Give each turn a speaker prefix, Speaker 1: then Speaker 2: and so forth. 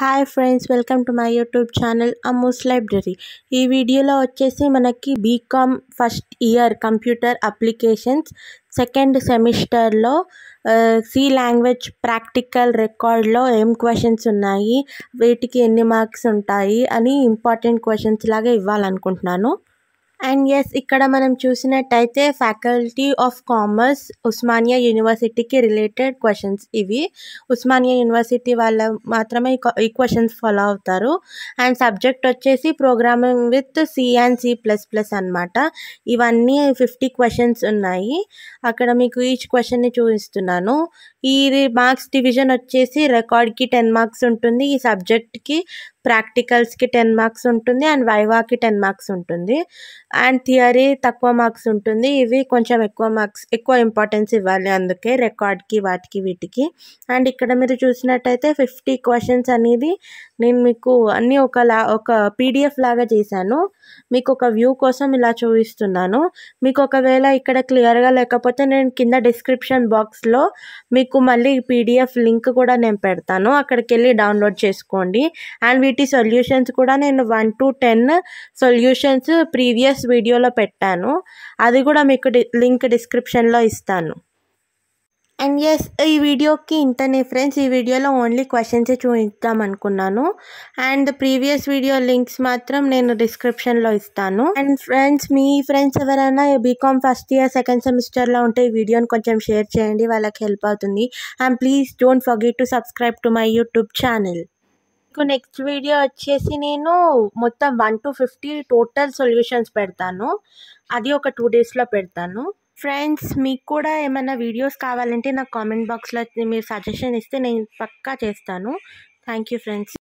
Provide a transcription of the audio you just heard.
Speaker 1: hi friends welcome to my YouTube channel Ammu's library ఈ వీడియోలో వచ్చేసి మనకి B Com first year computer applications second సెమిస్టర్లో సి లాంగ్వేజ్ ప్రాక్టికల్ రికార్డ్లో ఏం క్వశ్చన్స్ ఉన్నాయి వీటికి ఎన్ని మార్క్స్ ఉంటాయి అని ఇంపార్టెంట్ క్వశ్చన్స్ లాగా ఇవ్వాలనుకుంటున్నాను అండ్ ఎస్ ఇక్కడ మనం చూసినట్టయితే ఫ్యాకల్టీ ఆఫ్ కామర్స్ ఉస్మానియా యూనివర్సిటీకి రిలేటెడ్ క్వశ్చన్స్ ఇవి ఉస్మానియా యూనివర్సిటీ వాళ్ళ మాత్రమే ఈ క్వశ్చన్స్ ఫాలో అవుతారు అండ్ సబ్జెక్ట్ వచ్చేసి programming with C and C plus plus అనమాట ఇవన్నీ ఫిఫ్టీ క్వశ్చన్స్ ఉన్నాయి అక్కడ మీకు ఈచ్ క్వశ్చన్ని చూపిస్తున్నాను ఈ మార్క్స్ డివిజన్ వచ్చేసి రికార్డ్కి టెన్ మార్క్స్ ఉంటుంది ఈ సబ్జెక్ట్కి ప్రాక్టికల్స్కి టెన్ మార్క్స్ ఉంటుంది అండ్ వైవాకి టెన్ మార్క్స్ ఉంటుంది అండ్ థియరీ తక్కువ మార్క్స్ ఉంటుంది ఇవి కొంచెం ఎక్కువ మార్క్స్ ఎక్కువ ఇంపార్టెన్స్ ఇవ్వాలి అందుకే రికార్డ్కి వాటికి వీటికి అండ్ ఇక్కడ మీరు చూసినట్టయితే ఫిఫ్టీ క్వశ్చన్స్ అనేది నేను మీకు అన్నీ ఒకలా ఒక పీడిఎఫ్ లాగా చేశాను మీకు ఒక వ్యూ కోసం ఇలా చూపిస్తున్నాను మీకు ఒకవేళ ఇక్కడ క్లియర్గా లేకపోతే నేను కింద డిస్క్రిప్షన్ బాక్స్లో మీకు మళ్ళీ పీడిఎఫ్ లింక్ కూడా నేను పెడతాను అక్కడికి వెళ్ళి డౌన్లోడ్ చేసుకోండి అండ్ వీటి సొల్యూషన్స్ కూడా నేను one to ten solutions previous వీడియోలో పెట్టాను అది కూడా మీకు లింక్ డిస్క్రిప్షన్లో ఇస్తాను అండ్ ఎస్ ఈ వీడియోకి ఇంతనే ఫ్రెండ్స్ ఈ వీడియోలో ఓన్లీ క్వశ్చన్సే చూపిద్దాం అనుకున్నాను అండ్ ప్రీవియస్ వీడియో లింక్స్ మాత్రం నేను డిస్క్రిప్షన్లో ఇస్తాను అండ్ ఫ్రెండ్స్ మీ ఫ్రెండ్స్ ఎవరైనా బీకామ్ ఫస్ట్ ఇయర్ సెకండ్ సెమిస్టర్లో ఉంటే ఈ వీడియోని కొంచెం షేర్ చేయండి వాళ్ళకి హెల్ప్ అవుతుంది and please don't forget to subscribe to my YouTube channel next video వచ్చేసి నేను మొత్తం one to fifty total solutions పెడతాను అది ఒక టూ డేస్లో పెడతాను ఫ్రెండ్స్ మీకు కూడా ఏమైనా వీడియోస్ కావాలంటే నాకు కామెంట్ బాక్స్లో మీరు సజెషన్ ఇస్తే నేను పక్కా చేస్తాను థ్యాంక్ యూ ఫ్రెండ్స్